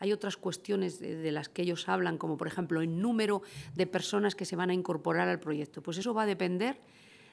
Hay otras cuestiones de, las que ellos hablan, como por ejemplo el número de personas que se van a incorporar al proyecto. Pues eso va a depender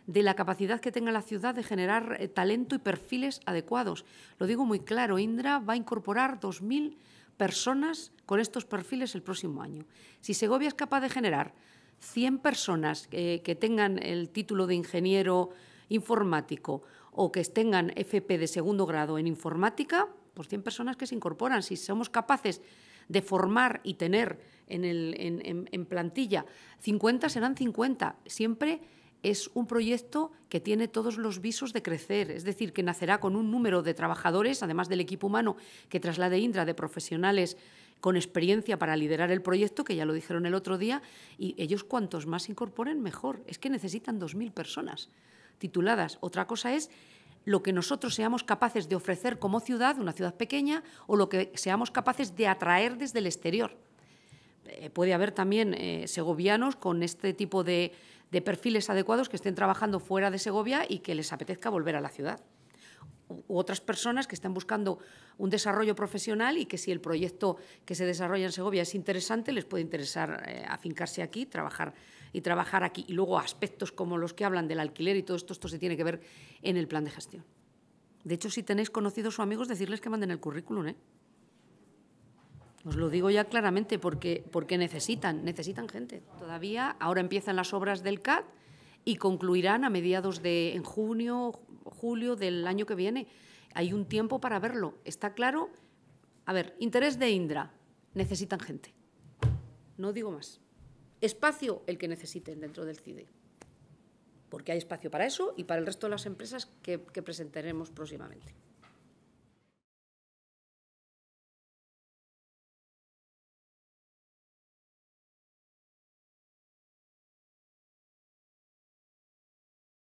de la capacidad que tenga la ciudad de generar eh, talento y perfiles adecuados. Lo digo muy claro, Indra va a incorporar 2.000 personas con estos perfiles el próximo año. Si Segovia es capaz de generar 100 personas eh, que tengan el título de ingeniero informático o que tengan FP de segundo grado en informática, por pues, 100 personas que se incorporan. Si somos capaces de formar y tener en, plantilla 50, serán 50. Siempre es un proyecto que tiene todos los visos de crecer, es decir, que nacerá con un número de trabajadores, además del equipo humano que traslade Indra, de profesionales con experiencia para liderar el proyecto, que ya lo dijeron el otro día, y ellos cuantos más se incorporen, mejor. Es que necesitan 2.000 personas tituladas. Otra cosa es lo que nosotros seamos capaces de ofrecer como ciudad, una ciudad pequeña, o lo que seamos capaces de atraer desde el exterior. Eh, puede haber también eh, segovianos con este tipo de perfiles adecuados que estén trabajando fuera de Segovia y que les apetezca volver a la ciudad u otras personas que están buscando un desarrollo profesional y que si el proyecto que se desarrolla en Segovia es interesante, les puede interesar eh, afincarse aquí, trabajar y trabajar aquí. Y luego aspectos como los que hablan del alquiler y todo esto, esto se tiene que ver en el plan de gestión. De hecho, si tenéis conocidos o amigos, decirles que manden el currículum, ¿eh? Os lo digo ya claramente porque, porque necesitan, necesitan gente. Todavía ahora empiezan las obras del CAD y concluirán a mediados de en junio, julio del año que viene. Hay un tiempo para verlo. Está claro. A ver, interés de Indra. Necesitan gente. No digo más. Espacio el que necesiten dentro del CIDE. Porque hay espacio para eso y para el resto de las empresas que, presentaremos próximamente.